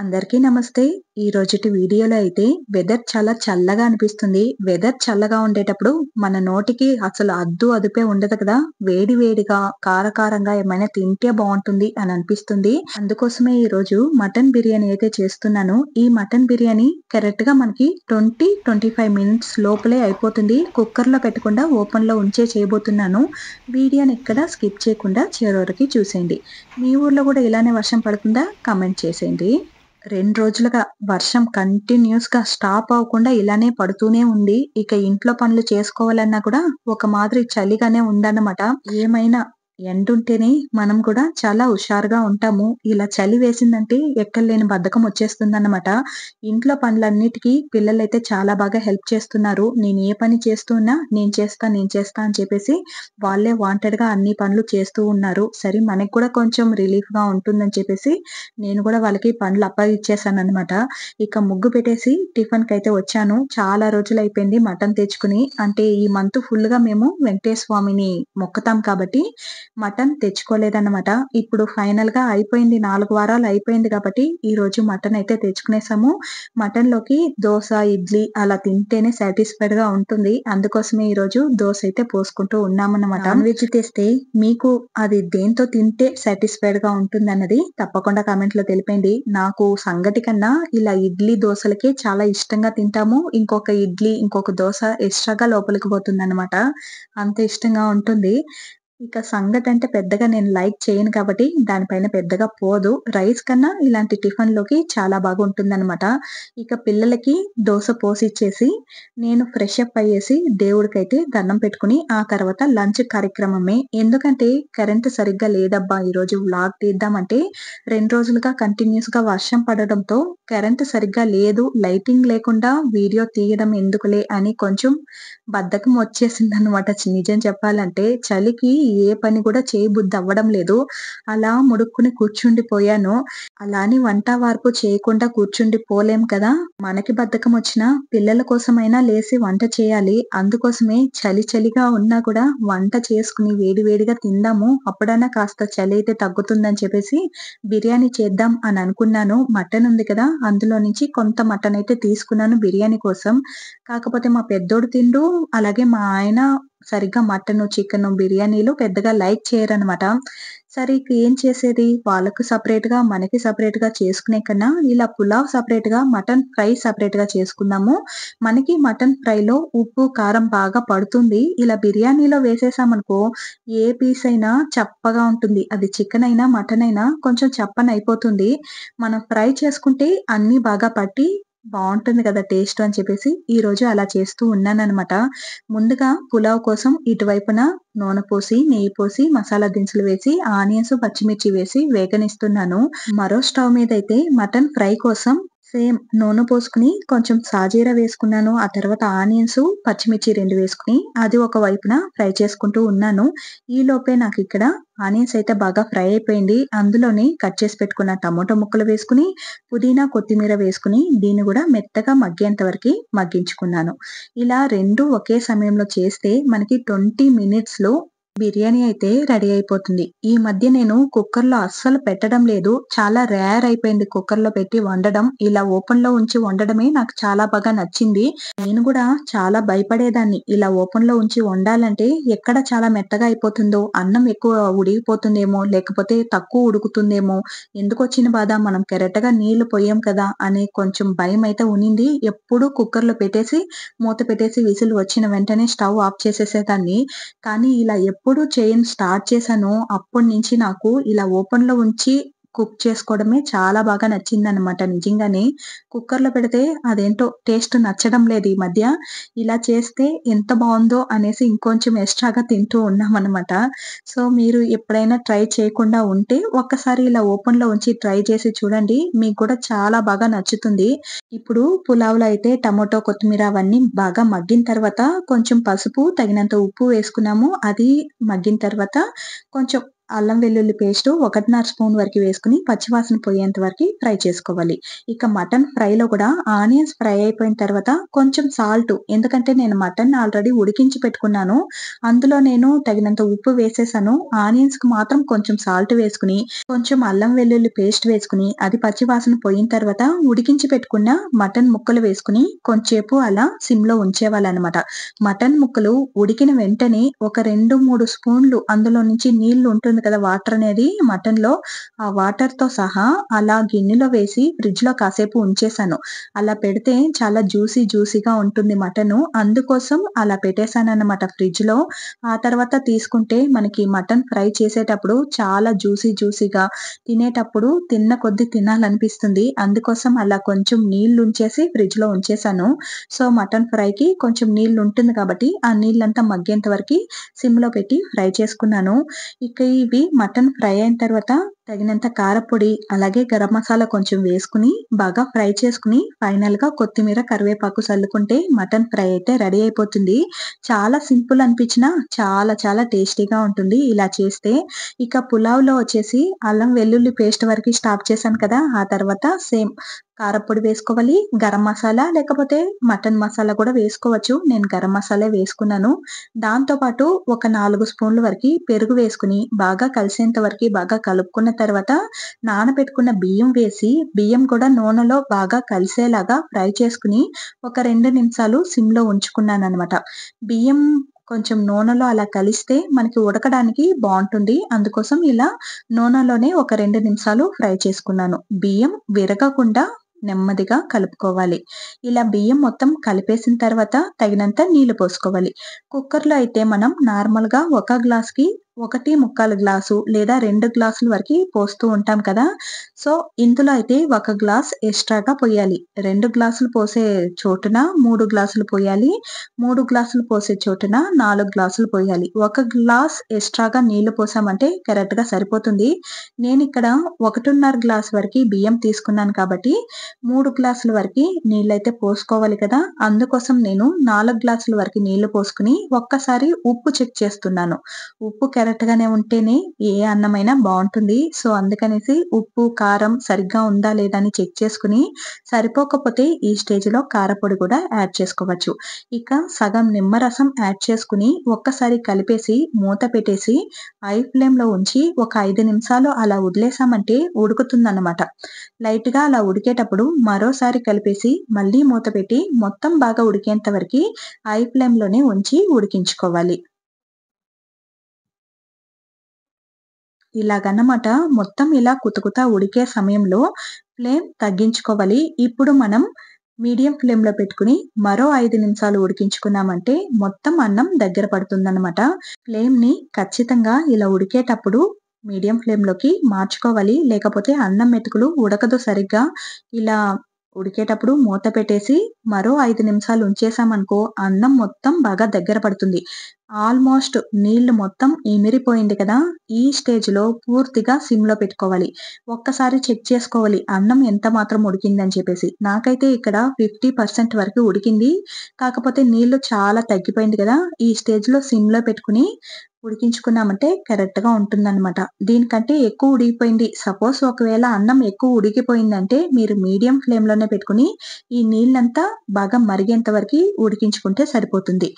అందరికీ నమస్తే ఈ రోజుటి వీడియోలో అయితే వెదర్ చాలా చల్లగా అనిపిస్తుంది వెదర్ చల్లగా ఉండేటప్పుడు మన నోటికి అసలు అద్దు అదుపే ఉండదు కదా వేడి వేడిగా కారకారంగా ఏమైనా తింటే బాగుంటుంది అని అనిపిస్తుంది అందుకోసమే ఈ రోజు మటన్ బిర్యానీ అయితే చేస్తున్నాను ఈ మటన్ బిర్యానీ కరెక్ట్ గా మనకి ట్వంటీ ట్వంటీ ఫైవ్ మినిట్స్ లోపలే అయిపోతుంది కుక్కర్ లో పెట్టకుండా ఓపెన్ లో ఉంచే చేయబోతున్నాను వీడియోని ఇక్కడ స్కిప్ చేయకుండా చివరి వరకు చూసేయండి మీ ఊర్లో కూడా ఇలానే వర్షం పడుతుందా కమెంట్ చేసేయండి రెండు రోజులుగా వర్షం కంటిన్యూస్ గా స్టాప్ అవ్వకుండా ఇలానే పడుతూనే ఉంది ఇక ఇంట్లో పనులు చేసుకోవాలన్నా కూడా ఒక మాదిరి చలిగానే ఉందన్నమాట ఏమైనా ఎండుంటేనే మనం కూడా చాలా హుషారుగా ఉంటాము ఇలా చలి వేసిందంటే ఎక్కడలేని బద్ధకం వచ్చేస్తుందన్నమాట ఇంట్లో పనులన్నిటికీ పిల్లలైతే చాలా బాగా హెల్ప్ చేస్తున్నారు నేను ఏ పని చేస్తున్నా నేను చేస్తా నేను చేస్తా అని చెప్పేసి వాళ్ళే వాంటెడ్గా అన్ని పనులు చేస్తూ ఉన్నారు సరే మనకి కూడా కొంచెం రిలీఫ్గా ఉంటుందని చెప్పేసి నేను కూడా వాళ్ళకి పనులు అప్పగిచ్చేసాను అనమాట ఇక ముగ్గు పెట్టేసి టిఫిన్కి అయితే వచ్చాను చాలా రోజులు అయిపోయింది మటన్ తెచ్చుకుని అంటే ఈ మంత్ ఫుల్గా మేము వెంకటేశ్వర స్వామిని మొక్కుతాం కాబట్టి మటన్ తెచ్చుకోలేదన్నమాట ఇప్పుడు ఫైనల్ గా అయిపోయింది నాలుగు వారాలు అయిపోయింది కాబట్టి ఈ రోజు మటన్ అయితే తెచ్చుకునేసాము మటన్ లోకి దోశ ఇడ్లీ అలా తింటేనే సాటిస్ఫైడ్ గా ఉంటుంది అందుకోసమే ఈ రోజు దోశ అయితే పోసుకుంటూ ఉన్నామన్నమాట నాన్ వెజ్ తెస్తే మీకు అది దేంతో తింటే సాటిస్ఫైడ్ గా ఉంటుంది అన్నది తప్పకుండా కామెంట్ లో తెలిపండి నాకు సంగతి కన్నా ఇలా ఇడ్లీ దోశలకే చాలా ఇష్టంగా తింటాము ఇంకొక ఇడ్లీ ఇంకొక దోశ ఎక్స్ట్రాగా లోపలికి పోతుంది అంత ఇష్టంగా ఉంటుంది ఇక సంగతి అంటే పెద్దగా నేను లైక్ చేయను కాబట్టి దానిపైన పెద్దగా పోదు రైస్ కన్నా ఇలాంటి టిఫిన్లోకి చాలా బాగుంటుందన్నమాట ఇక పిల్లలకి దోశ పోసి ఇచ్చేసి నేను ఫ్రెష్ అప్ అయ్యేసి దేవుడికైతే దండం పెట్టుకుని ఆ తర్వాత లంచ్ కార్యక్రమమే ఎందుకంటే కరెంట్ సరిగ్గా లేదబ్బా ఈరోజు వ్లాగ్ తీద్దామంటే రెండు రోజులుగా కంటిన్యూస్గా వర్షం పడడంతో కరెంట్ సరిగ్గా లేదు లైటింగ్ లేకుండా వీడియో తీయడం ఎందుకులే అని కొంచెం బద్ధకం అనమాట నిజం చెప్పాలంటే చలికి ఏ పని కూడా చేయబుద్ధి అవ్వడం లేదు అలా ముడుక్కుని కూర్చుండిపోయాను అలాని వంట వార్పు చేయకుండా కూర్చుండి పోలేం కదా మనకి బద్ధకం వచ్చినా పిల్లల కోసమైనా లేసి వంట చేయాలి అందుకోసమే చలి చలిగా ఉన్నా కూడా వంట చేసుకుని వేడి వేడిగా తిందాము అప్పుడైనా కాస్త చలి అయితే తగ్గుతుందని చెప్పేసి బిర్యానీ చేద్దాం అని అనుకున్నాను మటన్ ఉంది కదా అందులో నుంచి కొంత మటన్ అయితే తీసుకున్నాను బిర్యానీ కోసం కాకపోతే మా పెద్దోడు తిండు అలాగే మా ఆయన సరిగ్గా మటన్ చికెన్ బిర్యానీలు పెద్దగా లైక్ చేయరనమాట సరే ఇక ఏం చేసేది వాళ్ళకు గా మనకి గా చేసుకునే కన్నా ఇలా పులావ్ సపరేట్ గా మటన్ ఫ్రై సపరేట్ గా చేసుకుందాము మనకి మటన్ ఫ్రై లో ఉప్పు కారం బాగా పడుతుంది ఇలా బిర్యానీలో వేసేసామనుకో ఏ పీస్ అయినా చప్పగా ఉంటుంది అది చికెన్ అయినా మటన్ అయినా కొంచెం చప్పన అయిపోతుంది మనం ఫ్రై చేసుకుంటే అన్ని బాగా పట్టి బాగుంటుంది కదా టేస్ట్ అని చెప్పేసి ఈ రోజు అలా చేస్తూ ఉన్నానన్నమాట ముందుగా పులావ్ కోసం ఇటువైపున నూనె పోసి నెయ్యి పోసి మసాలా దినుసులు వేసి ఆనియన్స్ పచ్చిమిర్చి వేసి వేగనిస్తున్నాను మరో స్టవ్ మీద అయితే మటన్ ఫ్రై కోసం సేమ్ నూనె పోసుకుని కొంచెం సాజీరా వేసుకున్నాను ఆ తర్వాత ఆనియన్స్ పచ్చిమిర్చి రెండు వేసుకుని అది ఒక వైపున ఫ్రై చేసుకుంటూ ఉన్నాను ఈ లోపే నాకు ఇక్కడ ఆనియన్స్ అయితే బాగా ఫ్రై అయిపోయింది అందులోనే కట్ చేసి పెట్టుకున్న టమోటా ముక్కలు వేసుకుని పుదీనా కొత్తిమీర వేసుకుని దీన్ని కూడా మెత్తగా మగ్గేంత వరకు మగ్గించుకున్నాను ఇలా రెండు ఒకే సమయంలో చేస్తే మనకి ట్వంటీ మినిట్స్లో బిర్యానీ అయితే రెడీ అయిపోతుంది ఈ మధ్య నేను కుక్కర్లో అస్సలు పెట్టడం లేదు చాలా రేర్ అయిపోయింది కుక్కర్లో పెట్టి వండడం ఇలా ఓపెన్లో ఉంచి వండడమే నాకు చాలా బాగా నచ్చింది నేను కూడా చాలా భయపడేదాన్ని ఇలా ఓపెన్లో ఉంచి వండాలంటే ఎక్కడ చాలా మెత్తగా అయిపోతుందో అన్నం ఎక్కువ ఉడిగిపోతుందేమో లేకపోతే తక్కువ ఉడుకుతుందేమో ఎందుకు వచ్చిన బాధ మనం కరెక్ట్గా నీళ్లు పోయాం కదా అనే కొంచెం భయం అయితే ఉనింది ఎప్పుడు కుక్కర్లో పెట్టేసి మూత పెట్టేసి విసులు వచ్చిన వెంటనే స్టవ్ ఆఫ్ చేసేసేదాన్ని కానీ ఇలా ఎప్పుడు ఎప్పుడు చైన్ స్టార్ట్ చేశానో అప్పటి నుంచి నాకు ఇలా ఓపెన్ లో ఉంచి కుక్ చేసుకోవడమే చాలా బాగా నచ్చింది అనమాట నిజంగానే కుక్కర్లో పెడితే అదేంటో టేస్ట్ నచ్చడం లేదు ఈ మధ్య ఇలా చేస్తే ఎంత బాగుందో అనేసి ఇంకొంచెం ఎక్స్ట్రాగా తింటూ ఉన్నాం అనమాట సో మీరు ఎప్పుడైనా ట్రై చేయకుండా ఉంటే ఒక్కసారి ఇలా ఓపెన్లో ఉంచి ట్రై చేసి చూడండి మీకు కూడా చాలా బాగా నచ్చుతుంది ఇప్పుడు పులావ్లో అయితే టమాటో కొత్తిమీర అవన్నీ బాగా మగ్గిన తర్వాత కొంచెం పసుపు తగినంత ఉప్పు వేసుకున్నాము అది మగ్గిన తర్వాత కొంచెం అల్లం వెల్లుల్లి పేస్ట్ ఒకటిన్నర స్పూన్ వరకు వేసుకుని పచ్చివాసన పోయేంత వరకు ఫ్రై చేసుకోవాలి ఇక మటన్ ఫ్రైలో కూడా ఆనియన్స్ ఫ్రై అయిపోయిన తర్వాత కొంచెం సాల్ట్ ఎందుకంటే నేను మటన్ ఆల్రెడీ ఉడికించి పెట్టుకున్నాను అందులో నేను తగినంత ఉప్పు వేసేసాను ఆనియన్స్ కు మాత్రం కొంచెం సాల్ట్ వేసుకుని కొంచెం అల్లం వెల్లుల్లి పేస్ట్ వేసుకుని అది పచ్చివాసన పోయిన తర్వాత ఉడికించి పెట్టుకున్న మటన్ ముక్కలు వేసుకుని కొంచెంసేపు అలా సిమ్లో ఉంచేవాళ్ళనమాట మటన్ ముక్కలు ఉడికిన వెంటనే ఒక రెండు మూడు స్పూన్లు అందులో నుంచి నీళ్లు ఉంటుంది ఉంటుంది కదా వాటర్ అనేది మటన్ లో ఆ వాటర్ తో సహా అలా గిన్నెలో వేసి ఫ్రిడ్జ్ లో కాసేపు ఉంచేసాను అలా పెడితే చాలా జ్యూసీ జ్యూసీగా ఉంటుంది మటన్ అందుకోసం అలా పెట్టేశాను అనమాట ఫ్రిడ్జ్ లో ఆ తర్వాత తీసుకుంటే మనకి మటన్ ఫ్రై చేసేటప్పుడు చాలా జ్యూసీ జ్యూసీగా తినేటప్పుడు తిన్న కొద్ది తినాలనిపిస్తుంది అందుకోసం అలా కొంచెం నీళ్లు ఉంచేసి ఫ్రిడ్జ్ లో ఉంచేసాను సో మటన్ ఫ్రై కి కొంచెం నీళ్లు ఉంటుంది కాబట్టి ఆ నీళ్ళంతా మగ్గేంత వరకు సిమ్ లో పెట్టి ఫ్రై చేసుకున్నాను ఇక ఈ మటన్ ఫ్రై అయిన తర్వాత తగినంత కారపొడి అలాగే గరం మసాలా కొంచెం వేసుకుని బాగా ఫ్రై చేసుకుని ఫైనల్ గా కొత్తిమీర కరివేపాకు చల్లుకుంటే మటన్ ఫ్రై అయితే రెడీ అయిపోతుంది చాలా సింపుల్ అనిపించిన చాలా చాలా టేస్టీగా ఉంటుంది ఇలా చేస్తే ఇక పులావ్ లో వచ్చేసి అల్లం వెల్లుల్లి పేస్ట్ వరకు స్టాప్ చేశాను కదా ఆ తర్వాత సేమ్ కారపొడి వేసుకోవాలి గరం మసాలా లేకపోతే మటన్ మసాలా కూడా వేసుకోవచ్చు నేను గరం మసాలా వేసుకున్నాను దాంతోపాటు ఒక నాలుగు స్పూన్ల వరకు పెరుగు వేసుకుని బాగా కలిసేంత వరకు బాగా కలుపుకున్న తర్వాత నానబెట్టుకున్న బియ్యం వేసి బియ్యం కూడా నూనెలో బాగా కలిసేలాగా ఫ్రై చేసుకుని ఒక రెండు నిమిషాలు సిమ్లో ఉంచుకున్నాను అనమాట బియ్యం కొంచెం నూనెలో అలా కలిస్తే మనకి ఉడకడానికి బాగుంటుంది అందుకోసం ఇలా నూనెలోనే ఒక రెండు నిమిషాలు ఫ్రై చేసుకున్నాను బియ్యం విరగకుండా నెమ్మదిగా కలుపుకోవాలి ఇలా బియ్యం మొత్తం కలిపేసిన తర్వాత తగినంత నీళ్లు పోసుకోవాలి కుక్కర్లో అయితే మనం నార్మల్గా ఒక గ్లాస్కి ఒకటి ముక్కాలు గ్లాసు లేదా రెండు గ్లాసుల వరకు పోస్తూ ఉంటాం కదా సో ఇందులో అయితే ఒక గ్లాస్ ఎక్స్ట్రాగా పోయాలి రెండు గ్లాసులు పోసే చోటున మూడు గ్లాసులు పోయాలి మూడు గ్లాసులు పోసే చోటున నాలుగు గ్లాసులు పోయాలి ఒక గ్లాస్ ఎక్స్ట్రాగా నీళ్లు పోసామంటే కరెక్ట్గా సరిపోతుంది నేను ఇక్కడ ఒకటిన్నర గ్లాస్ వరకు బియ్యం తీసుకున్నాను కాబట్టి మూడు గ్లాసుల వరకు నీళ్ళు అయితే పోసుకోవాలి కదా అందుకోసం నేను నాలుగు గ్లాసుల వరకు నీళ్లు పోసుకుని ఒక్కసారి ఉప్పు చెక్ చేస్తున్నాను ఉప్పు కరెక్ట్గానే ఉంటేనే ఏ అన్నమైనా బాగుంటుంది సో అందుకనేసి ఉప్పు కారం సరిగ్గా ఉందా లేదా అని చెక్ చేసుకుని సరిపోకపోతే ఈ స్టేజ్ లో కారపొడి కూడా యాడ్ చేసుకోవచ్చు ఇక సగం నిమ్మరసం యాడ్ చేసుకుని ఒక్కసారి కలిపేసి మూత పెట్టేసి ఫ్లేమ్ లో ఉంచి ఒక ఐదు నిమిషాలు అలా వదిలేసామంటే ఉడుకుతుందన్నమాట గా అలా ఉడికేటప్పుడు మరోసారి కలిపేసి మళ్ళీ మూత పెట్టి మొత్తం బాగా ఉడికేంత వరకు ఫ్లేమ్ లోనే ఉంచి ఉడికించుకోవాలి ఇలాగనమాట మొత్తం ఇలా కుతకుతా ఉడికే సమయంలో ఫ్లేమ్ తగ్గించుకోవాలి ఇప్పుడు మనం మీడియం ఫ్లేమ్లో పెట్టుకుని మరో ఐదు నిమిషాలు ఉడికించుకున్నామంటే మొత్తం అన్నం దగ్గర ఫ్లేమ్ ఫ్లేమ్ని ఖచ్చితంగా ఇలా ఉడికేటప్పుడు మీడియం ఫ్లేమ్లోకి మార్చుకోవాలి లేకపోతే అన్నం మెతుకులు ఉడకదు సరిగ్గా ఇలా ఉడికేటప్పుడు మూత పెట్టేసి మరో ఐదు నిమిషాలు ఉంచేసామనుకో అన్నం మొత్తం బాగా దగ్గర పడుతుంది ఆల్మోస్ట్ నీళ్లు మొత్తం ఇమిరిపోయింది కదా ఈ స్టేజ్లో పూర్తిగా సిమ్లో పెట్టుకోవాలి ఒక్కసారి చెక్ చేసుకోవాలి అన్నం ఎంత మాత్రం ఉడికిందని చెప్పేసి నాకైతే ఇక్కడ ఫిఫ్టీ పర్సెంట్ వరకు ఉడికింది కాకపోతే నీళ్లు చాలా తగ్గిపోయింది కదా ఈ స్టేజ్లో సిమ్లో పెట్టుకుని ఉడికించుకున్నామంటే కరెక్ట్గా ఉంటుందన్నమాట దీనికంటే ఎక్కువ ఉడికిపోయింది సపోజ్ ఒకవేళ అన్నం ఎక్కువ ఉడికిపోయిందంటే మీరు మీడియం ఫ్లేమ్లోనే పెట్టుకుని ఈ నీళ్ళంతా బాగా మరిగేంత వరకు ఉడికించుకుంటే సరిపోతుంది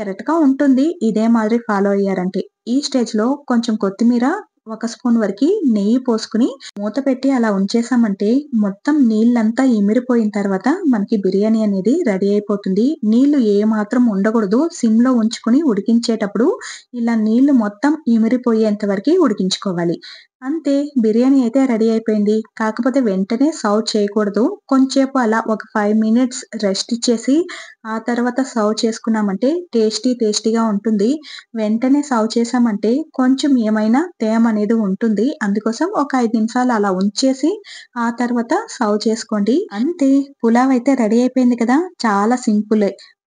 కరెక్ట్గా ఉంటుంది ఇదే మాదిరి ఫాలో అయ్యారంటే ఈ స్టేజ్ లో కొంచెం కొత్తిమీర ఒక స్పూన్ వరకు నెయ్యి పోసుకుని మూత పెట్టి అలా ఉంచేసామంటే మొత్తం నీళ్ళంతా ఇమిరిపోయిన తర్వాత మనకి బిర్యానీ అనేది రెడీ అయిపోతుంది నీళ్లు ఏమాత్రం ఉండకూడదు సిమ్ లో ఉంచుకుని ఉడికించేటప్పుడు ఇలా నీళ్లు మొత్తం ఇమిరిపోయేంత వరకు ఉడికించుకోవాలి అంతే బిర్యానీ అయితే రెడీ అయిపోయింది కాకపోతే వెంటనే సర్వ్ చేయకూడదు కొంచెంసేపు అలా ఒక ఫైవ్ మినిట్స్ రెస్ట్ ఇచ్చేసి ఆ తర్వాత సర్వ్ చేసుకున్నామంటే టేస్టీ టేస్టీగా ఉంటుంది వెంటనే సర్వ్ చేసామంటే కొంచెం ఏమైనా తేమ అనేది ఉంటుంది అందుకోసం ఒక ఐదు నిమిషాలు అలా ఉంచేసి ఆ తర్వాత సర్వ్ చేసుకోండి అంతే పులావ్ అయితే రెడీ అయిపోయింది కదా చాలా సింపుల్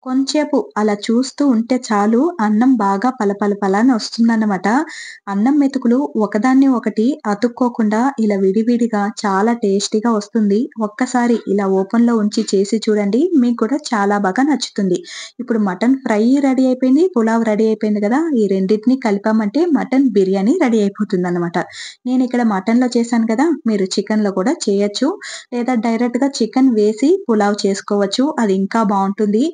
కొంచేపు అలా చూస్తూ ఉంటే చాలు అన్నం బాగా పలపలపలని వస్తుందన్నమాట అన్నం మెతుకులు ఒకదాన్ని ఒకటి అతుక్కోకుండా ఇలా విడివిడిగా చాలా టేస్టీగా వస్తుంది ఒక్కసారి ఇలా ఓపెన్లో ఉంచి చేసి చూడండి మీకు కూడా చాలా బాగా నచ్చుతుంది ఇప్పుడు మటన్ ఫ్రై రెడీ అయిపోయింది పులావ్ రెడీ అయిపోయింది కదా ఈ రెండింటిని కలిపామంటే మటన్ బిర్యానీ రెడీ అయిపోతుంది అనమాట నేను ఇక్కడ మటన్లో చేశాను కదా మీరు చికెన్లో కూడా చేయొచ్చు లేదా డైరెక్ట్గా చికెన్ వేసి పులావ్ చేసుకోవచ్చు అది ఇంకా బాగుంటుంది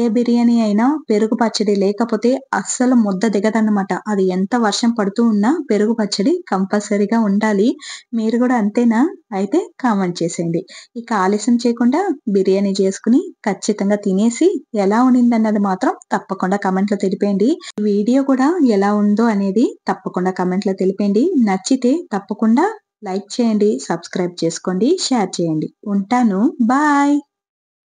ఏ బిర్యానీ అయినా పెరుగు పచ్చడి లేకపోతే అస్సలు ముద్ద దిగదన్నమాట అది ఎంత వర్షం పడుతూ ఉన్నా పెరుగు పచ్చడి కంపల్సరీగా ఉండాలి మీరు కూడా అంతేనా అయితే కామెంట్ చేసేయండి ఇక ఆలస్యం చేయకుండా బిర్యానీ చేసుకుని ఖచ్చితంగా తినేసి ఎలా ఉండింది అన్నది మాత్రం తప్పకుండా కమెంట్లో తెలిపేయండి వీడియో కూడా ఎలా ఉందో అనేది తప్పకుండా కమెంట్లో తెలిపేయండి నచ్చితే తప్పకుండా లైక్ చేయండి సబ్స్క్రైబ్ చేసుకోండి షేర్ చేయండి ఉంటాను బాయ్